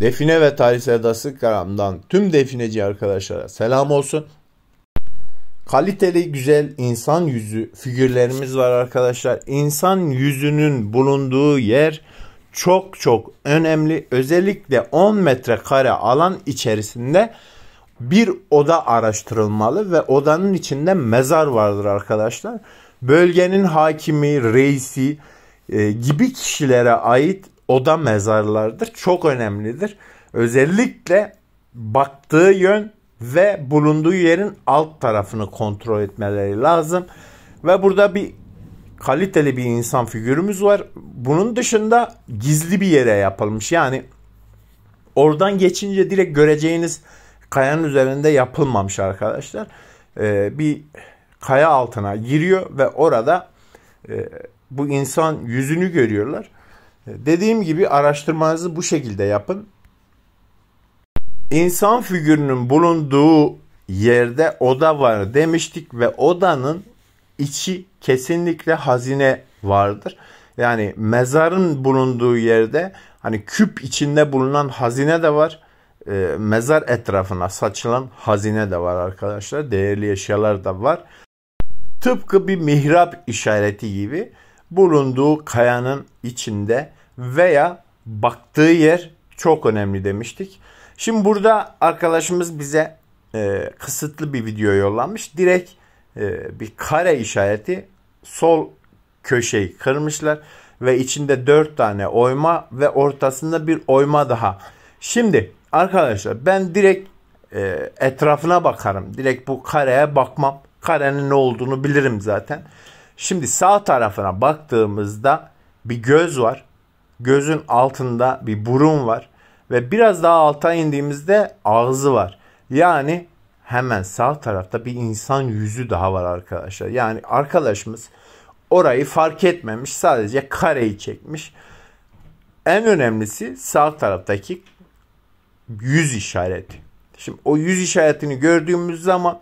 Define ve Tarihsel Dastikram'dan tüm defineci arkadaşlara selam olsun. Kaliteli güzel insan yüzü figürlerimiz var arkadaşlar. İnsan yüzünün bulunduğu yer çok çok önemli. Özellikle 10 metrekare alan içerisinde bir oda araştırılmalı ve odanın içinde mezar vardır arkadaşlar. Bölgenin hakimi, reisi e, gibi kişilere ait oda mezarlardır. Çok önemlidir. Özellikle baktığı yön ve bulunduğu yerin alt tarafını kontrol etmeleri lazım. Ve burada bir kaliteli bir insan figürümüz var. Bunun dışında gizli bir yere yapılmış. Yani oradan geçince direkt göreceğiniz kayanın üzerinde yapılmamış arkadaşlar. Ee, bir kaya altına giriyor ve orada e, bu insan yüzünü görüyorlar. Dediğim gibi araştırmanızı bu şekilde yapın. İnsan figürünün bulunduğu yerde oda var demiştik ve odanın içi kesinlikle hazine vardır. Yani mezarın bulunduğu yerde hani küp içinde bulunan hazine de var. E, mezar etrafına saçılan hazine de var arkadaşlar. Değerli eşyalar da var. Tıpkı bir mihrap işareti gibi bulunduğu kayanın içinde veya baktığı yer çok önemli demiştik. Şimdi burada arkadaşımız bize e, kısıtlı bir video yollamış. Direkt e, bir kare işareti sol köşeyi kırmışlar ve içinde 4 tane oyma ve ortasında bir oyma daha. Şimdi arkadaşlar ben direkt e, etrafına bakarım. Direkt bu kareye bakmam. Karenin ne olduğunu bilirim zaten. Şimdi sağ tarafına baktığımızda bir göz var gözün altında bir burun var ve biraz daha alta indiğimizde ağzı var. Yani hemen sağ tarafta bir insan yüzü daha var arkadaşlar. Yani arkadaşımız orayı fark etmemiş sadece kareyi çekmiş. En önemlisi sağ taraftaki yüz işareti. Şimdi o yüz işaretini gördüğümüz zaman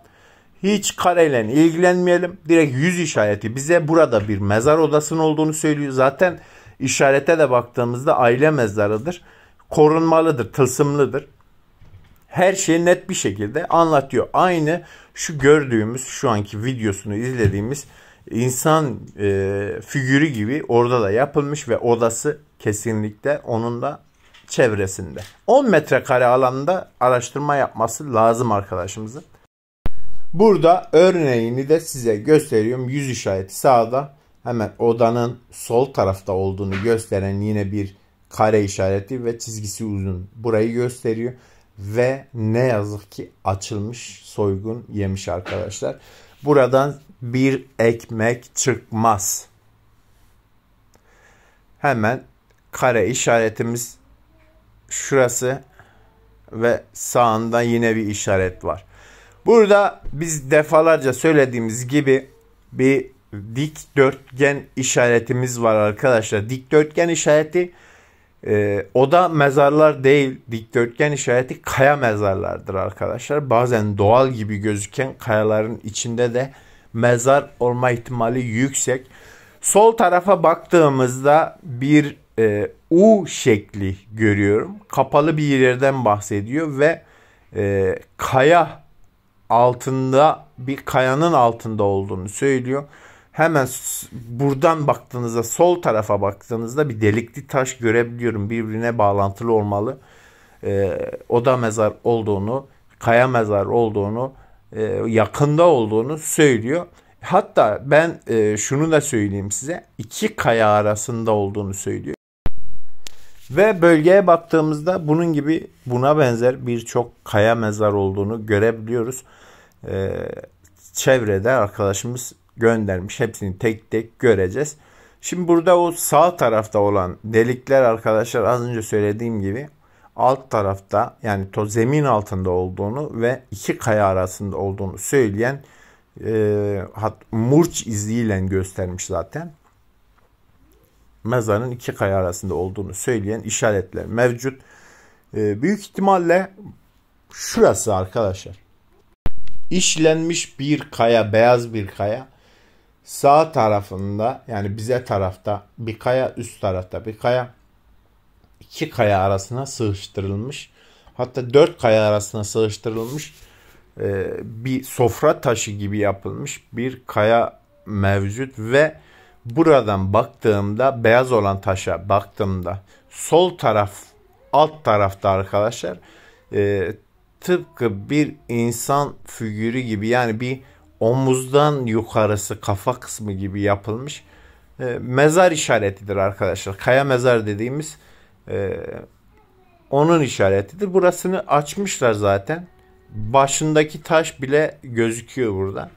hiç kareyle ilgilenmeyelim. Direkt yüz işareti bize burada bir mezar odasının olduğunu söylüyor. Zaten İşarete de baktığımızda aile mezarıdır. Korunmalıdır, tılsımlıdır. Her şeyi net bir şekilde anlatıyor. Aynı şu gördüğümüz, şu anki videosunu izlediğimiz insan e, figürü gibi orada da yapılmış ve odası kesinlikle onun da çevresinde. 10 metrekare alanda araştırma yapması lazım arkadaşımızın. Burada örneğini de size gösteriyorum. Yüz işareti sağda, hemen odanın sol tarafta olduğunu gösteren yine bir kare işareti ve çizgisi uzun. Burayı gösteriyor ve ne yazık ki açılmış soygun yemiş arkadaşlar. Buradan bir ekmek çıkmaz. Hemen kare işaretimiz şurası ve sağında yine bir işaret var. Burada biz defalarca söylediğimiz gibi bir dikdörtgen işaretimiz var arkadaşlar. Dikdörtgen işareti e, o da mezarlar değil. Dikdörtgen işareti kaya mezarlardır arkadaşlar. Bazen doğal gibi gözüken kayaların içinde de mezar olma ihtimali yüksek. Sol tarafa baktığımızda bir e, U şekli görüyorum. Kapalı bir yerden bahsediyor ve e, kaya altında bir kayanın altında olduğunu söylüyor hemen buradan baktığınızda sol tarafa baktığınızda bir delikli taş görebiliyorum. Birbirine bağlantılı olmalı. E, ee, oda mezar olduğunu, kaya mezar olduğunu, e, yakında olduğunu söylüyor. Hatta ben e, şunu da söyleyeyim size. iki kaya arasında olduğunu söylüyor. Ve bölgeye baktığımızda bunun gibi buna benzer birçok kaya mezar olduğunu görebiliyoruz. Ee, çevrede arkadaşımız göndermiş. Hepsini tek tek göreceğiz. Şimdi burada o sağ tarafta olan delikler arkadaşlar az önce söylediğim gibi alt tarafta yani to zemin altında olduğunu ve iki kaya arasında olduğunu söyleyen e, hat, murç iziyle göstermiş zaten. Mezarın iki kaya arasında olduğunu söyleyen işaretler mevcut. E, büyük ihtimalle şurası arkadaşlar. İşlenmiş bir kaya, beyaz bir kaya sağ tarafında yani bize tarafta bir kaya üst tarafta bir kaya iki kaya arasına sığıştırılmış hatta dört kaya arasına sığıştırılmış e, bir sofra taşı gibi yapılmış bir kaya mevcut ve buradan baktığımda beyaz olan taşa baktığımda sol taraf alt tarafta arkadaşlar e, tıpkı bir insan figürü gibi yani bir omuzdan yukarısı kafa kısmı gibi yapılmış e, mezar işaretidir arkadaşlar. Kaya mezar dediğimiz e, onun işaretidir. Burasını açmışlar zaten. Başındaki taş bile gözüküyor buradan.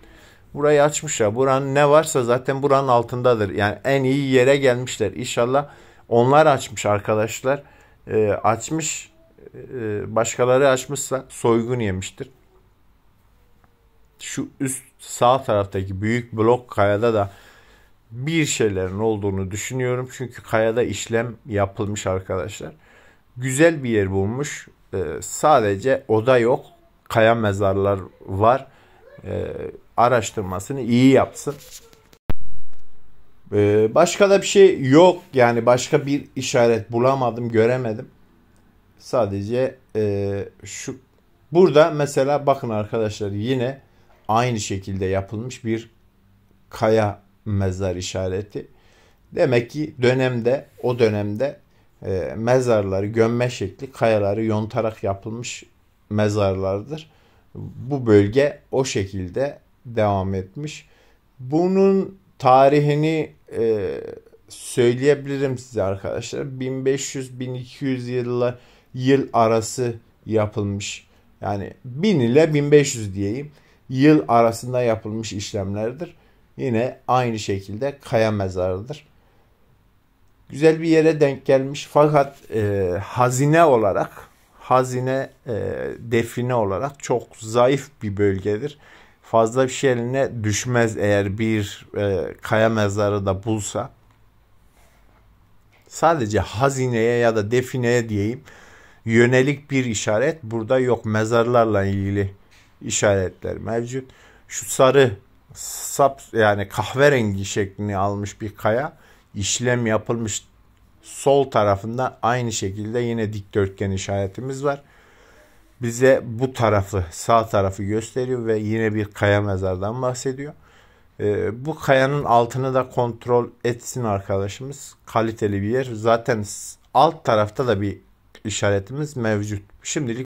Burayı açmışlar. Buranın ne varsa zaten buranın altındadır. Yani en iyi yere gelmişler. İnşallah onlar açmış arkadaşlar. E, açmış. E, başkaları açmışsa soygun yemiştir şu üst sağ taraftaki büyük blok kayada da bir şeylerin olduğunu düşünüyorum. Çünkü kayada işlem yapılmış arkadaşlar. Güzel bir yer bulmuş. Ee, sadece oda yok. Kaya mezarlar var. Ee, araştırmasını iyi yapsın. Ee, başka da bir şey yok. Yani başka bir işaret bulamadım, göremedim. Sadece e, şu burada mesela bakın arkadaşlar yine aynı şekilde yapılmış bir kaya mezar işareti. Demek ki dönemde o dönemde e, mezarları gömme şekli kayaları yontarak yapılmış mezarlardır. Bu bölge o şekilde devam etmiş. Bunun tarihini e, söyleyebilirim size arkadaşlar. 1500-1200 yılla yıl arası yapılmış. Yani 1000 ile 1500 diyeyim yıl arasında yapılmış işlemlerdir. Yine aynı şekilde kaya mezarıdır. Güzel bir yere denk gelmiş fakat e, hazine olarak hazine e, define olarak çok zayıf bir bölgedir. Fazla bir şey eline düşmez eğer bir e, kaya mezarı da bulsa. Sadece hazineye ya da defineye diyeyim yönelik bir işaret burada yok mezarlarla ilgili işaretler mevcut. Şu sarı sap yani kahverengi şeklini almış bir kaya işlem yapılmış sol tarafında aynı şekilde yine dikdörtgen işaretimiz var. Bize bu tarafı sağ tarafı gösteriyor ve yine bir kaya mezardan bahsediyor. Ee, bu kayanın altını da kontrol etsin arkadaşımız. Kaliteli bir yer. Zaten alt tarafta da bir işaretimiz mevcut. Şimdilik